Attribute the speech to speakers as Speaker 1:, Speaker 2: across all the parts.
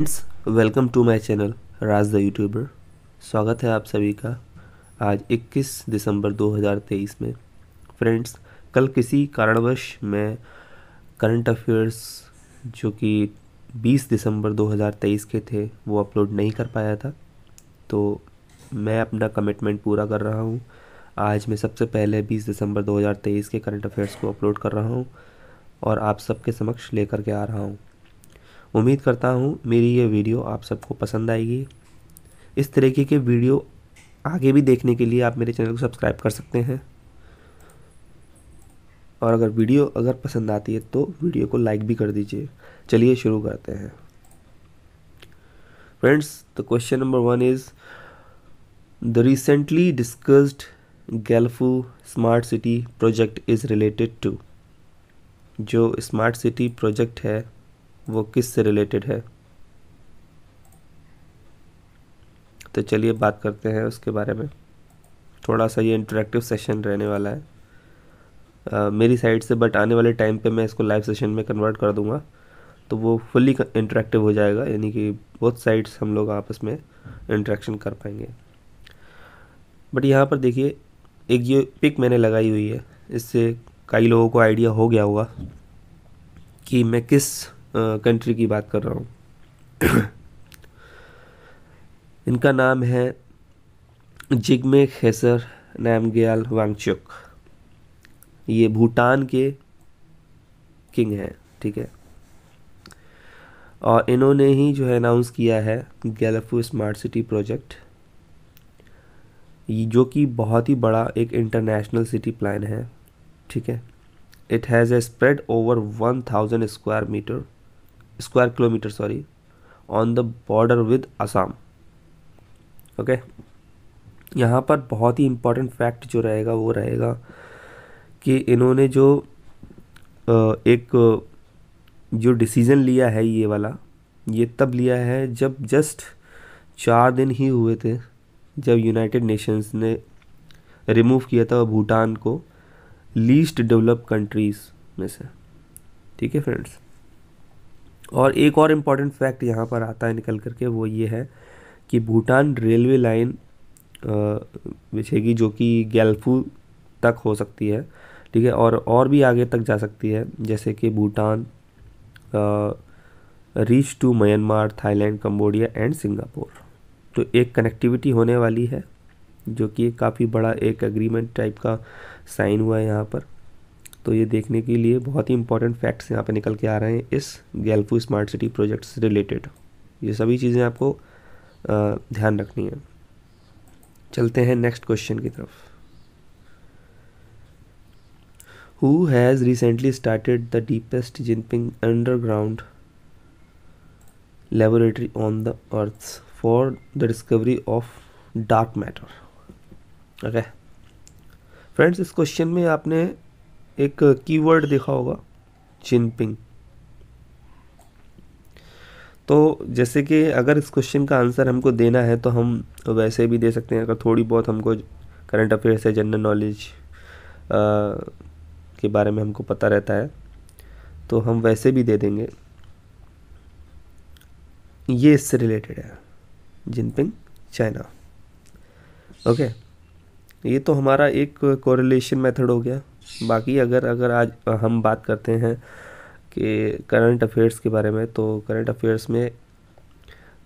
Speaker 1: Friends welcome to my channel Raj the YouTuber स्वागत है आप सभी का आज 21 दिसंबर 2023 में फ्रेंड्स कल किसी कारणवश मैं करंट अफेयर्स जो कि 20 दिसंबर 2023 के थे वो अपलोड नहीं कर पाया था तो मैं अपना कमिटमेंट पूरा कर रहा हूँ आज मैं सबसे पहले 20 दिसंबर 2023 के करंट अफेयर्स को अपलोड कर रहा हूँ और आप सबके समक्ष लेकर के आ रहा हूँ उम्मीद करता हूँ मेरी ये वीडियो आप सबको पसंद आएगी इस तरीके के वीडियो आगे भी देखने के लिए आप मेरे चैनल को सब्सक्राइब कर सकते हैं और अगर वीडियो अगर पसंद आती है तो वीडियो को लाइक भी कर दीजिए चलिए शुरू करते हैं friends the question number one is the recently discussed Gelephu smart city project is related to जो स्मार्ट सिटी प्रोजेक्ट है वो किस से रिलेटेड है तो चलिए बात करते हैं उसके बारे में थोड़ा सा ये इंटरेक्टिव सेशन रहने वाला है Uh, मेरी साइड से बट आने वाले टाइम पे मैं इसको लाइव सेशन में कन्वर्ट कर दूंगा तो वो फुली इंटरेक्टिव हो जाएगा यानी कि बहुत साइड्स हम लोग आपस में इंटरेक्शन कर पाएंगे बट यहाँ पर देखिए एक ये पिक मैंने लगाई हुई है इससे कई लोगों को आइडिया हो गया होगा कि मैं किस कंट्री की बात कर रहा हूँ इनका नाम है जिगमे खेसर नामग्याल वांगचुक ये भूटान के किंग हैं ठीक है और इन्होंने ही जो है अनाउंस किया है गैलफू स्मार्ट सिटी प्रोजेक्ट जो कि बहुत ही बड़ा एक इंटरनेशनल सिटी प्लान है ठीक है it has a spread over one thousand square metre square kilometre sorry on the border with Assam okay यहाँ पर बहुत ही इम्पोर्टेंट फैक्ट जो रहेगा वो रहेगा कि इन्होंने जो एक जो डिसीज़न लिया है ये वाला ये तब लिया है जब जस्ट चार दिन ही हुए थे जब यूनाइटेड नेशंस ने रिमूव किया था भूटान को लीस्ट डेवलप कंट्रीज़ में से ठीक है फ्रेंड्स और एक और इम्पॉर्टेंट फैक्ट यहाँ पर आता है निकल करके वो ये है कि भूटान रेलवे लाइन बिछेगी जो कि गैल्फू तक हो सकती है ठीक है और और भी आगे तक जा सकती है जैसे कि Bhutan reach to Myanmar Thailand Cambodia and Singapore तो एक कनेक्टिविटी होने वाली है जो कि काफ़ी बड़ा एक एग्रीमेंट टाइप का साइन हुआ है यहाँ पर तो ये देखने के लिए बहुत ही इंपॉर्टेंट फैक्ट्स यहाँ पे निकल के आ रहे हैं इस गैल्फू स्मार्ट सिटी प्रोजेक्ट से रिलेटेड ये सभी चीज़ें आपको ध्यान रखनी है चलते हैं नेक्स्ट क्वेश्चन की तरफ who has recently started the deepest Jinping underground laboratory on the earth for the discovery of dark matter okay friends इस क्वेश्चन में आपने एक कीवर्ड देखा होगा जिनपिंग तो जैसे कि अगर इस क्वेश्चन का आंसर हमको देना है तो हम वैसे भी दे सकते हैं अगर थोड़ी बहुत हमको करंट अफेयर्स है जनरल नॉलेज के बारे में हमको पता रहता है तो हम वैसे भी दे देंगे ये इससे रिलेटेड है जिनपिंग चाइना ओके ये तो हमारा एक कोरिलेशन मेथड हो गया बाकी अगर अगर आज हम बात करते हैं कि करंट अफेयर्स के बारे में तो करंट अफेयर्स में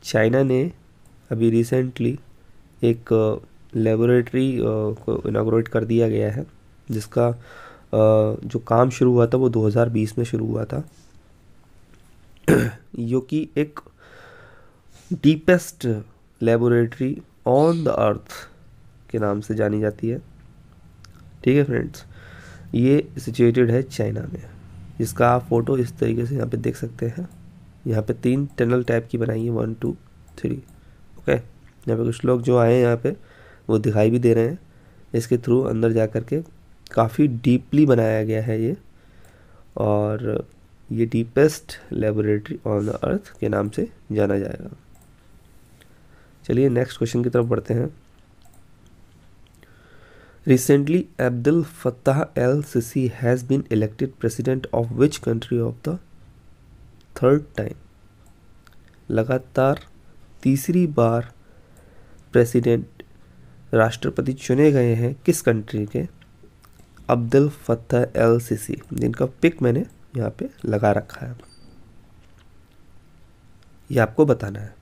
Speaker 1: चाइना ने अभी रिसेंटली एक लेबोरेटरी को इनाग्रेट कर दिया गया है जिसका जो काम शुरू हुआ था वो 2020 में शुरू हुआ था जो कि एक deepest laboratory on the earth के नाम से जानी जाती है ठीक है फ्रेंड्स ये सिचुएटेड है चाइना में जिसका आप फ़ोटो इस तरीके से यहाँ पे देख सकते हैं यहाँ पे तीन टनल टाइप की बनाई है वन टू थ्री ओके यहाँ पे कुछ लोग जो आए हैं यहाँ पे वो दिखाई भी दे रहे हैं इसके थ्रू अंदर जा कर के काफ़ी डीपली बनाया गया है ये और ये deepest laboratory on the earth के नाम से जाना जाएगा चलिए नेक्स्ट क्वेश्चन की तरफ बढ़ते हैं Recently, Abdel Fattah el-Sisi has been elected president of which country of the third time? लगातार तीसरी बार प्रेसिडेंट राष्ट्रपति चुने गए हैं किस कंट्री के अब्दुल फतह एल सीसी जिनका पिक मैंने यहाँ पे लगा रखा है ये आपको बताना है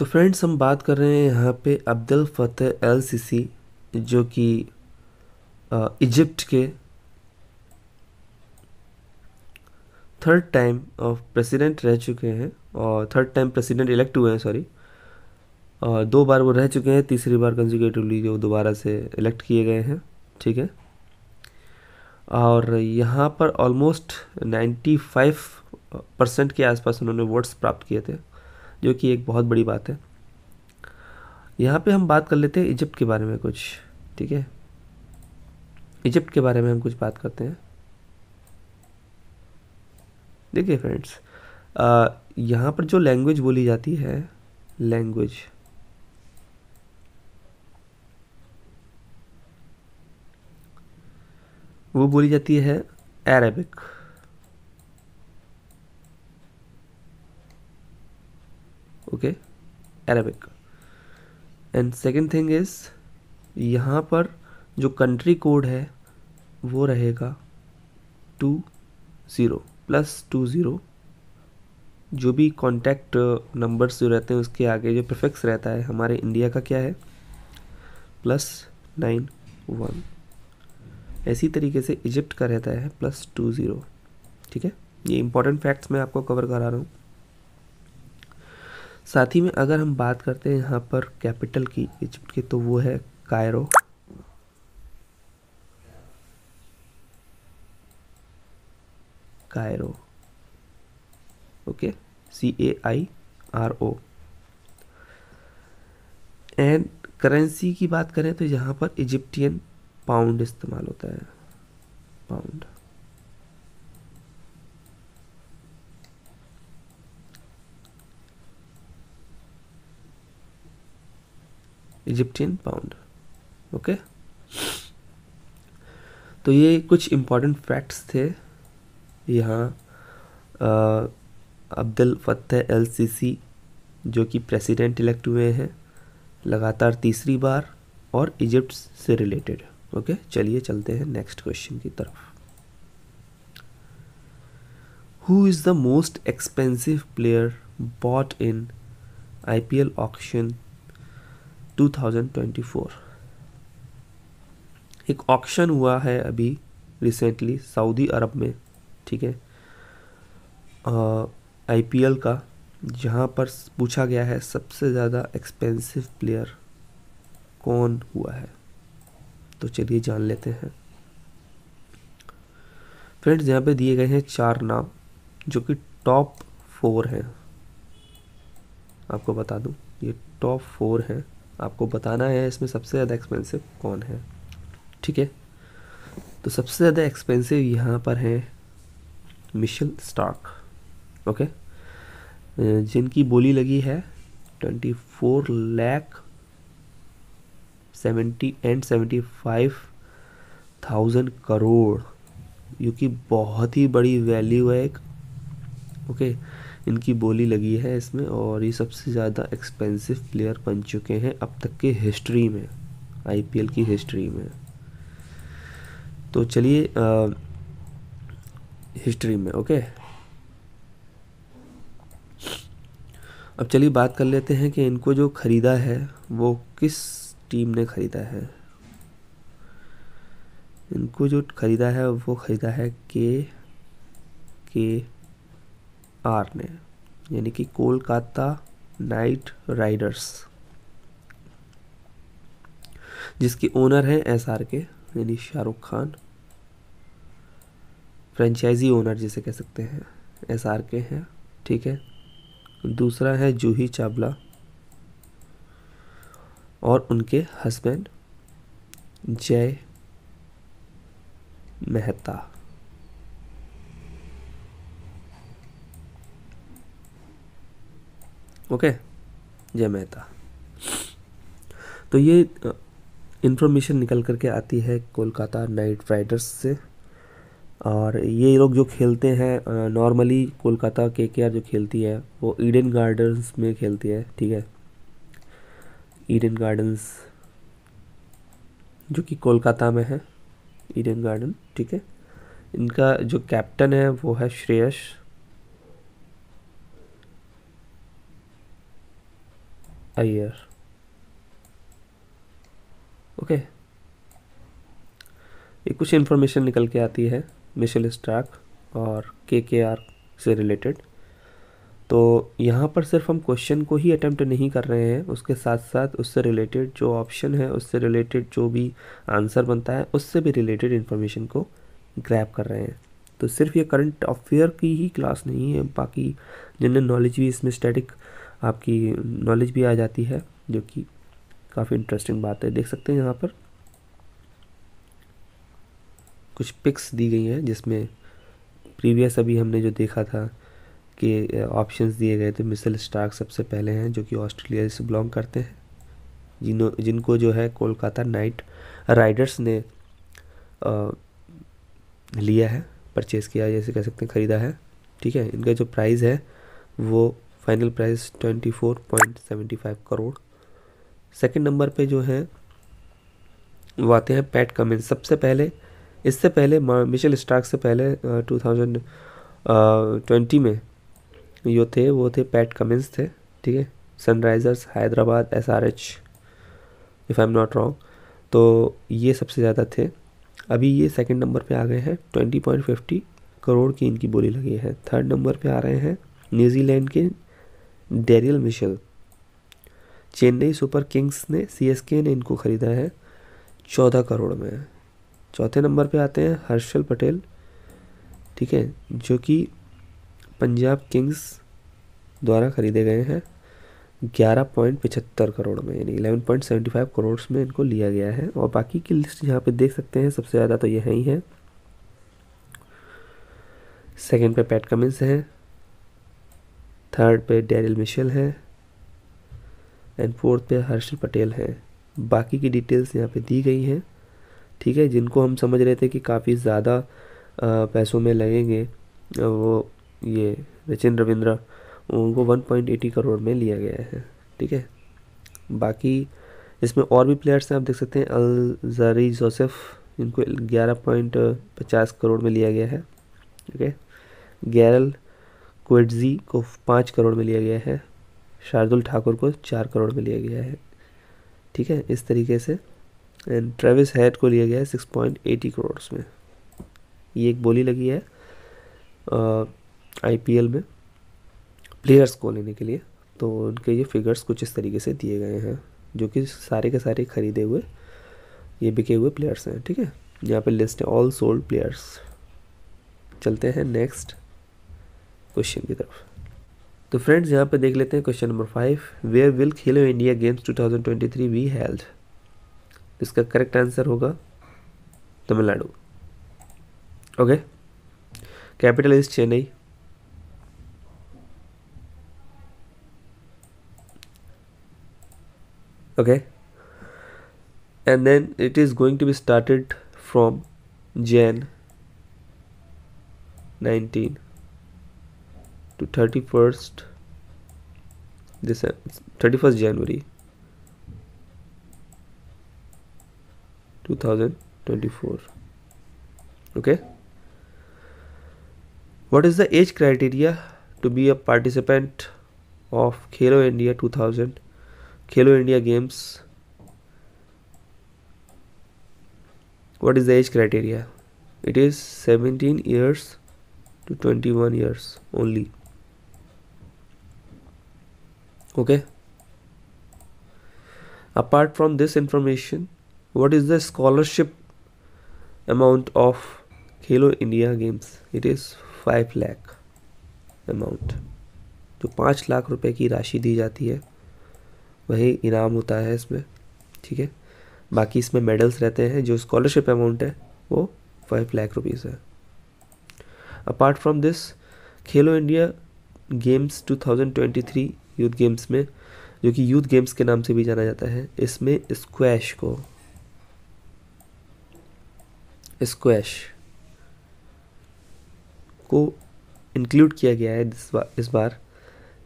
Speaker 1: तो फ्रेंड्स हम बात कर रहे हैं यहाँ पे अब्दुल फतेह एल सीसी जो कि इजिप्ट के थर्ड टाइम ऑफ प्रेसिडेंट रह चुके हैं और थर्ड टाइम प्रेसिडेंट इलेक्ट हुए हैं सॉरी और दो बार वो रह चुके हैं तीसरी बार कंजिक्यूटिवली जो दोबारा से इलेक्ट किए गए हैं ठीक है और यहाँ पर ऑलमोस्ट 95 परसेंट के आसपास उन्होंने वोट्स प्राप्त किए थे जो कि एक बहुत बड़ी बात है यहाँ पे हम बात कर लेते हैं इजिप्ट के बारे में कुछ ठीक है इजिप्ट के बारे में हम कुछ बात करते हैं देखिए फ्रेंड्स यहाँ पर जो लैंग्वेज बोली जाती है लैंग्वेज वो बोली जाती है Arabic okay Arabic and second thing is यहाँ पर जो कंट्री कोड है वो रहेगा two zero plus two zero जो भी कॉन्टैक्ट नंबर्स uh, जो रहते हैं उसके आगे जो प्रफिक्स रहता है हमारे इंडिया का क्या है प्लस नाइन वन ऐसी तरीके से इजिप्ट का रहता है प्लस टू ज़ीरो ठीक है ये इंपॉर्टेंट फैक्ट्स मैं आपको कवर करा रहा हूँ साथ ही में अगर हम बात करते हैं यहाँ पर कैपिटल की इजिप्ट की तो वो है Cairo Cairo okay C A I R O and currency की बात करें तो यहाँ पर इजिप्टियन पाउंड इस्तेमाल होता है पाउंड इजिप्टियन पाउंड ओके तो ये कुछ इम्पोर्टेंट फैक्ट्स थे यहाँ अब्दुल फतेह एल सी सी जो कि प्रेसिडेंट इलेक्ट हुए हैं लगातार तीसरी बार और इजिप्ट से रिलेटेड ओके चलिए चलते हैं नेक्स्ट क्वेश्चन की तरफ who is the most expensive player bought in I P L auction 2024 एक ऑक्शन हुआ है अभी रिसेंटली सऊदी अरब में ठीक है आईपीएल का जहाँ पर पूछा गया है सबसे ज़्यादा एक्सपेंसिव प्लेयर कौन हुआ है तो चलिए जान लेते हैं फ्रेंड्स यहाँ पे दिए गए हैं चार नाम जो कि टॉप फोर हैं आपको बता दूँ ये टॉप फोर हैं आपको बताना है इसमें सबसे ज़्यादा एक्सपेंसिव कौन है ठीक है तो सबसे ज़्यादा एक्सपेंसिव यहाँ पर है मिशेल स्टार्क ओके जिनकी बोली लगी है twenty four lakh seventy and seventy five thousand crore यू की बहुत ही बड़ी वैल्यू है एक ओके okay? इनकी बोली लगी है इसमें और ये सबसे ज़्यादा एक्सपेंसिव प्लेयर बन चुके हैं अब तक के हिस्ट्री में आईपीएल की हिस्ट्री में तो चलिए हिस्ट्री में ओके अब चलिए बात कर लेते हैं कि इनको जो ख़रीदा है वो किस टीम ने ख़रीदा है इनको जो ख़रीदा है वो ख़रीदा है के के आर ने यानी कि कोलकाता नाइट राइडर्स जिसके ओनर हैं एस आर के यानी शाहरुख खान फ्रेंचाइजी ओनर जिसे कह सकते हैं एस आर के हैं ठीक है दूसरा है जूही चावला और उनके हस्बैंड जय मेहता ओके जय मेहता तो ये इन्फॉर्मेशन निकल करके आती है कोलकाता नाइट राइडर्स से और ये लोग जो खेलते हैं नॉर्मली कोलकाता के के जो खेलती है वो ईडन गार्डन्स में खेलती है ठीक है ईडन गार्डन्स जो कि कोलकाता में है ईडन गार्डन ठीक है इनका जो कैप्टन है वो है Shreyas a year okay okay. ये कुछ इन्फॉर्मेशन निकल के आती है मिशेल स्टार्क और के के आर से रिलेटेड तो यहाँ पर सिर्फ हम क्वेश्चन को ही अटैम्प्ट नहीं कर रहे हैं उसके साथ साथ उससे रिलेटेड जो ऑप्शन है उससे रिलेटेड जो भी आंसर बनता है उससे भी रिलेटेड इन्फॉर्मेशन को ग्रैप कर रहे हैं तो सिर्फ ये करंट अफेयर की ही क्लास नहीं है बाकी जनरल नॉलेज भी इसमें स्टैटिक आपकी नॉलेज भी आ जाती है जो कि काफ़ी इंटरेस्टिंग बात है देख सकते हैं यहाँ पर कुछ पिक्स दी गई हैं जिसमें प्रीवियस अभी हमने जो देखा था कि ऑप्शंस दिए गए थे मिसल स्टार्क सबसे पहले हैं जो कि ऑस्ट्रेलिया से बिलोंग करते हैं जिनो जिनको जो है कोलकाता नाइट राइडर्स ने आ, लिया है परचेज़ किया जैसे कह सकते हैं ख़रीदा है ठीक है इनका जो प्राइस है वो final price 24.75 crore second number पे जो है वो आते हैं पैट कमिंस सबसे पहले इससे पहले मिशेल स्टार्क से पहले टू थाउजेंड ट्वेंटी में जो थे वो थे पैट कमिंस थे ठीक है Sunrisers Hyderabad S R H if I am not wrong तो ये सबसे ज़्यादा थे अभी ये सेकंड नंबर पे आ गए हैं ट्वेंटी पॉइंट फिफ्टी करोड़ की इनकी बोली लगी है थर्ड नंबर पे आ रहे हैं न्यूजीलैंड के Daryl Mitchell Chennai Super Kings ने सीएसके ने इनको ख़रीदा है चौदह करोड़ में चौथे नंबर पे आते हैं हर्षल पटेल ठीक है जो कि पंजाब किंग्स द्वारा ख़रीदे गए हैं ग्यारह पॉइंट पचहत्तर करोड़ में यानी eleven point seventy five crore में इनको लिया गया है और बाकी की लिस्ट यहाँ पे देख सकते हैं सबसे ज़्यादा तो यह ही है सेकंड पे पैट कमिंस हैं थर्ड पे डेरिल मिशेल हैं एंड फोर्थ पे हर्षल पटेल हैं बाकी की डिटेल्स यहाँ पे दी गई हैं ठीक है जिनको हम समझ रहे थे कि काफ़ी ज़्यादा पैसों में लगेंगे वो ये रचिन रविंद्रा उनको 1.80 करोड़ में लिया गया है ठीक है बाकी इसमें और भी प्लेयर्स हैं आप देख सकते हैं अलजारी जोसेफ इनको 11.50 करोड़ में लिया गया है ठीक है गैरल क्वेटजी को पाँच करोड़ में लिया गया है शार्दुल ठाकुर को चार करोड़ में लिया गया है ठीक है इस तरीके से एंड ट्रेविस हेड को लिया गया है सिक्स पॉइंट एटी करोड़ में ये एक बोली लगी है आईपीएल में प्लेयर्स को लेने के लिए तो उनके ये फिगर्स कुछ इस तरीके से दिए गए हैं जो कि सारे के सारे खरीदे हुए ये बिके हुए प्लेयर्स हैं ठीक है यहाँ पे लिस्ट है ऑल सोल्ड प्लेयर्स चलते हैं नेक्स्ट क्वेश्चन की तरफ तो फ्रेंड्स यहाँ पे देख लेते हैं question number five where will Khelo India games 2023 be held इसका करेक्ट आंसर होगा Tamil Nadu okay capital is Chennai okay and then it is going to be started from Jan to 31st December, 31st January 2024 okay what is the age criteria to be a participant of Khelo India 2000 Khelo India games what is the age criteria it is 17 years to 21 years only okay apart from this information what is the scholarship amount of Khelo India games it is five lakh amount जो पाँच लाख रुपए की राशि दी जाती है वही इनाम होता है इसमें ठीक है बाकी इसमें मेडल्स रहते हैं जो स्कॉलरशिप अमाउंट है वो फाइव लाख रुपीज़ है apart from this Khelo India games 2023 youth games में जो कि यूथ गेम्स के नाम से भी जाना जाता है इसमें स्क्वैश को स्क्वैश को इंक्लूड किया गया है इस बार इस बार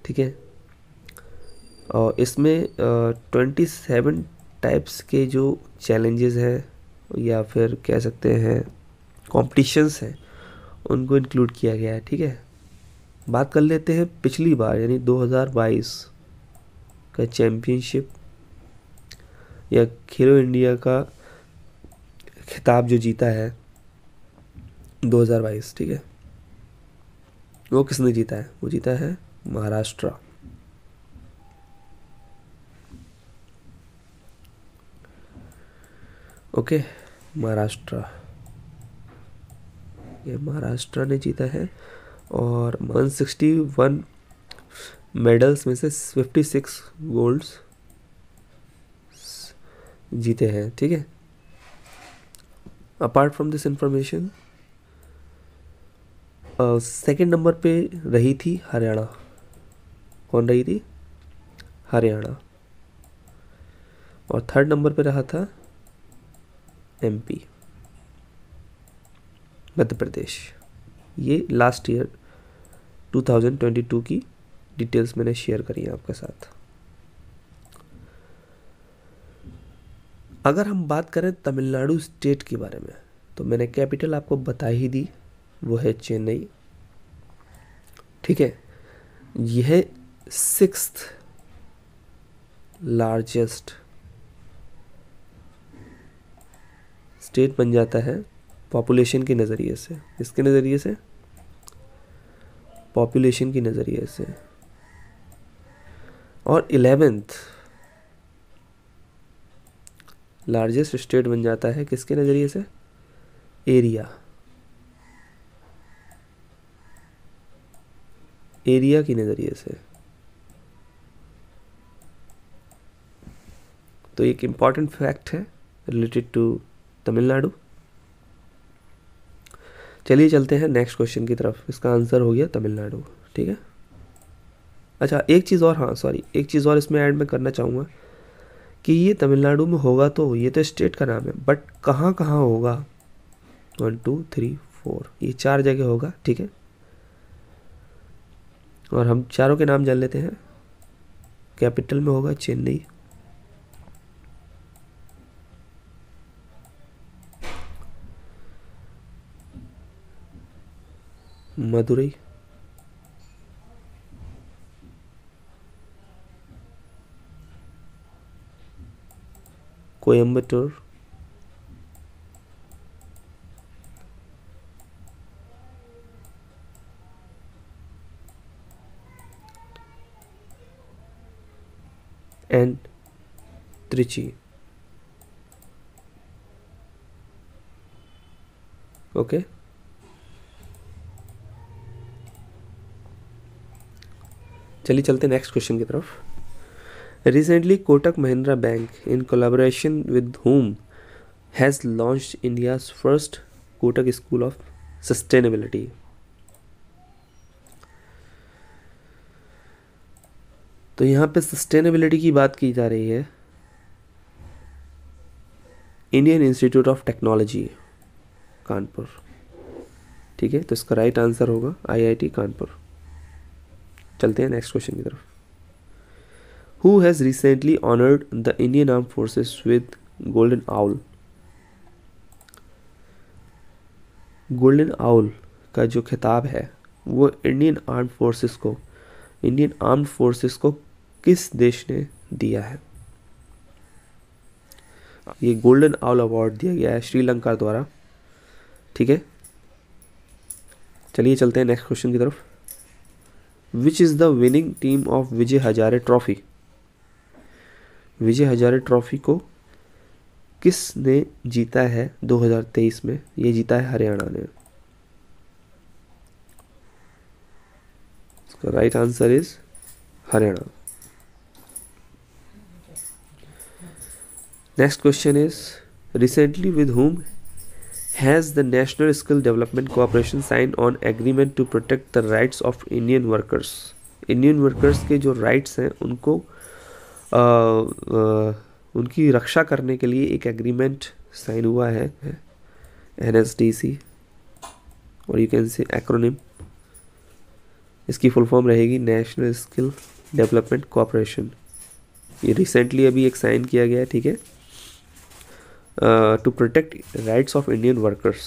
Speaker 1: ठीक है और इसमें ट्वेंटी सेवन टाइप्स के जो चैलेंजेस हैं या फिर कह सकते हैं कॉम्पिटिशन्स हैं उनको इंक्लूड किया गया है ठीक है बात कर लेते हैं पिछली बार यानी 2022 का चैम्पियनशिप या खेलो इंडिया का खिताब जो जीता है 2022 ठीक है वो किसने जीता है वो जीता है महाराष्ट्र ओके महाराष्ट्र ये महाराष्ट्र ने जीता है और 161 मेडल्स में से 56 गोल्ड्स जीते हैं ठीक है apart from this information second number पे रही थी हरियाणा कौन रही थी हरियाणा और थर्ड नंबर पे रहा था एमपी मध्य प्रदेश ये लास्ट ईयर 2022 की डिटेल्स मैंने शेयर करी है आपके साथ अगर हम बात करें तमिलनाडु स्टेट के बारे में तो मैंने कैपिटल आपको बता ही दी वो है चेन्नई ठीक है यह सिक्स लार्जेस्ट स्टेट बन जाता है पॉपुलेशन के नज़रिए से इसके नज़रिए से पॉपुलेशन के नज़रिए से और इलेवेंथ लार्जेस्ट स्टेट बन जाता है किसके नज़रिए से एरिया एरिया के नज़रिए से तो एक इम्पॉर्टेंट फैक्ट है रिलेटेड टू तमिलनाडु चलिए चलते हैं नेक्स्ट क्वेश्चन की तरफ इसका आंसर हो गया तमिलनाडु ठीक है अच्छा एक चीज़ और हाँ सॉरी एक चीज़ और इसमें ऐड में करना चाहूँगा कि ये तमिलनाडु में होगा तो ये तो स्टेट का नाम है बट कहाँ कहाँ होगा वन टू थ्री फोर ये चार जगह होगा ठीक है और हम चारों के नाम जान लेते हैं कैपिटल में होगा Chennai Madurai Coimbatore and Trichy okay okay? चलिए चलते नेक्स्ट क्वेश्चन की तरफ recently Kotak Mahindra bank in collaboration with whom has launch India first Kotak school of sustainability तो यहां पे सस्टेनेबिलिटी की बात की जा रही है Indian Institute of Technology Kanpur ठीक है तो इसका राइट आंसर होगा आईआईटी कानपुर चलते हैं नेक्स्ट क्वेश्चन की तरफ who has recently honoured the Indian arm forces with golden owl golden owl का जो खिताब है वो इंडियन आर्म फोर्सेस को इंडियन आर्म फोर्सेस को किस देश ने दिया है ये गोल्डन आउल अवार्ड दिया गया है श्रीलंका द्वारा ठीक है चलिए चलते हैं नेक्स्ट क्वेश्चन की तरफ which is the winning team of Vijay Hazare trophy Vijay Hazare trophy को किसने जीता है 2023 में ये जीता है हरियाणा ने इसका right answer is Haryana next question is recently with whom has the national skill development Corporation sign on agreement to protect the rights of Indian workers Indian workers के जो राइट्स हैं उनको आ, आ, उनकी रक्षा करने के लिए एक एग्रीमेंट साइन हुआ है एन एस डी सी और यू कैन से एक्रोनिम इसकी फुल फॉर्म रहेगी नेशनल स्किल डेवलपमेंट कॉरपोरेशन ये रिसेंटली अभी एक साइन किया गया है ठीक है Uh, to protect rights of Indian workers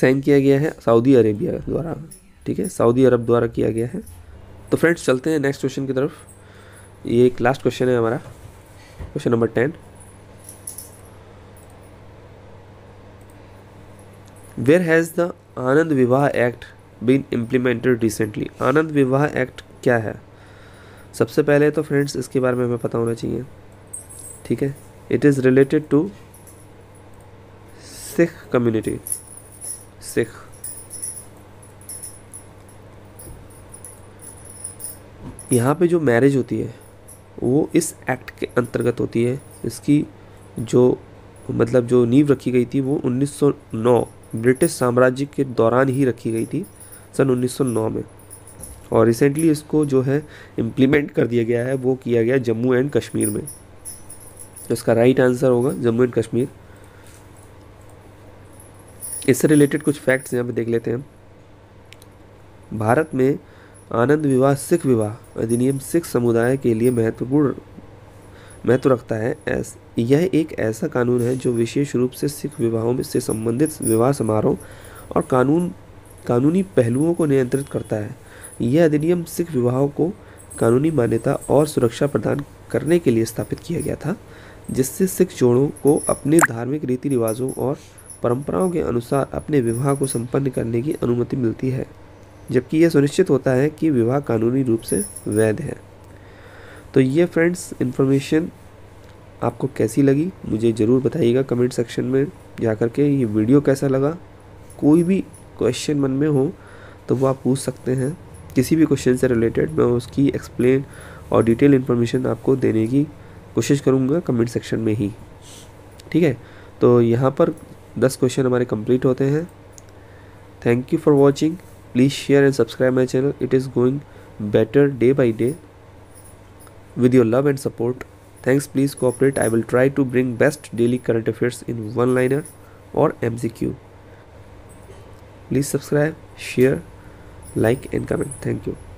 Speaker 1: sign किया गया है सऊदी अरेबिया द्वारा ठीक है सऊदी अरब द्वारा किया गया है तो फ्रेंड्स चलते हैं नेक्स्ट क्वेश्चन की तरफ ये एक लास्ट क्वेश्चन है हमारा question number ten where has the Anand Vivah act been implemented recently Anand Vivah act क्या है सबसे पहले तो फ्रेंड्स इसके बारे में हमें पता होना चाहिए ठीक है it is related to Sikh community Sikh यहाँ पे जो मैरिज होती है वो इस एक्ट के अंतर्गत होती है इसकी जो मतलब जो नींव रखी गई थी वो 1909 ब्रिटिश साम्राज्य के दौरान ही रखी गई थी सन 1909 में और रिसेंटली इसको जो है इम्प्लीमेंट कर दिया गया है वो किया गया जम्मू एंड कश्मीर में तो इसका राइट आंसर होगा जम्मू एंड कश्मीर इससे रिलेटेड कुछ फैक्ट्स यहाँ पे देख लेते हैं भारत में आनंद विवाह सिख विवाह अधिनियम सिख समुदाय के लिए महत्वपूर्ण महत्व रखता है ऐस यह एक ऐसा कानून है जो विशेष रूप से सिख विवाहों में से संबंधित विवाह समारोह और कानून कानूनी पहलुओं को नियंत्रित करता है यह अधिनियम सिख विवाहों को कानूनी मान्यता और सुरक्षा प्रदान करने के लिए स्थापित किया गया था जिससे सिख जोड़ों को अपने धार्मिक रीति रिवाजों और परंपराओं के अनुसार अपने विवाह को संपन्न करने की अनुमति मिलती है जबकि यह सुनिश्चित होता है कि विवाह कानूनी रूप से वैध है तो ये फ्रेंड्स इन्फॉर्मेशन आपको कैसी लगी मुझे ज़रूर बताइएगा कमेंट सेक्शन में जा कर के ये वीडियो कैसा लगा कोई भी क्वेश्चन मन में हो तो वो आप पूछ सकते हैं किसी भी क्वेश्चन से रिलेटेड मैं उसकी एक्सप्लेन और डिटेल इन्फॉर्मेशन आपको देने की कोशिश करूँगा कमेंट सेक्शन में ही ठीक है तो यहाँ पर दस क्वेश्चन हमारे कंप्लीट होते हैं thank you for watching please share and subscribe my channel it is going better day by day with your love and support thanks please cooperate I will try to bring best daily current affairs in one liner और M C Q please subscribe share like and comment thank you